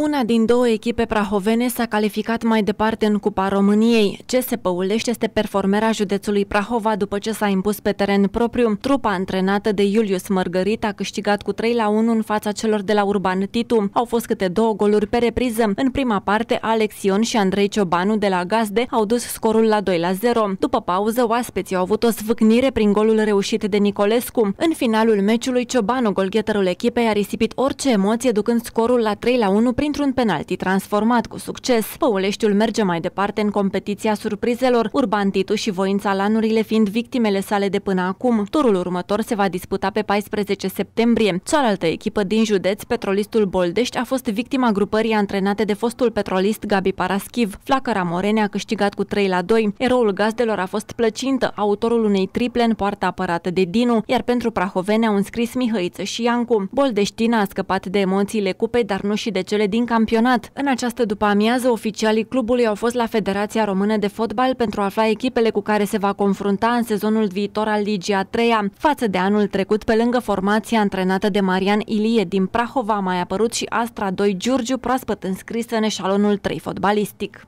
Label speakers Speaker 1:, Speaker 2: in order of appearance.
Speaker 1: Una din două echipe prahovene s-a calificat mai departe în Cupa României. se Ulești este performera județului Prahova după ce s-a impus pe teren propriu. Trupa antrenată de Iulius Mărgărit a câștigat cu 3 la 1 în fața celor de la Urban Titu. Au fost câte două goluri pe repriză. În prima parte, Alex Ion și Andrei Ciobanu de la Gazde au dus scorul la 2 la 0. După pauză, oaspeții au avut o sfâcnire prin golul reușit de Nicolescu. În finalul meciului, Ciobanu, golgheterul echipei, a risipit orice emoție ducând scorul la 3 la 1 printr-un penalti transformat cu succes. Păuleștiul merge mai departe în competiția surprizelor, Urban Titu și Voința Lanurile fiind victimele sale de până acum. Turul următor se va disputa pe 14 septembrie. Cealaltă echipă din județ, Petrolistul Boldești, a fost victima grupării antrenate de fostul petrolist Gabi Paraschiv. Flacăra Morene a câștigat cu 3 la 2. Eroul gazdelor a fost plăcintă, autorul unei triple în poarta apărată de Dinu, iar pentru Prahovene au înscris Mihăiță și Iancu. Boldeștina a scăpat de emoțiile cupei, dar nu și de cele din campionat. În această după-amiază, oficialii clubului au fost la Federația Română de Fotbal pentru a afla echipele cu care se va confrunta în sezonul viitor al Ligii a 3 -a. Față de anul trecut, pe lângă formația antrenată de Marian Ilie din Prahova, a mai apărut și Astra 2 Giurgiu, proaspăt înscrisă în eșalonul 3 fotbalistic.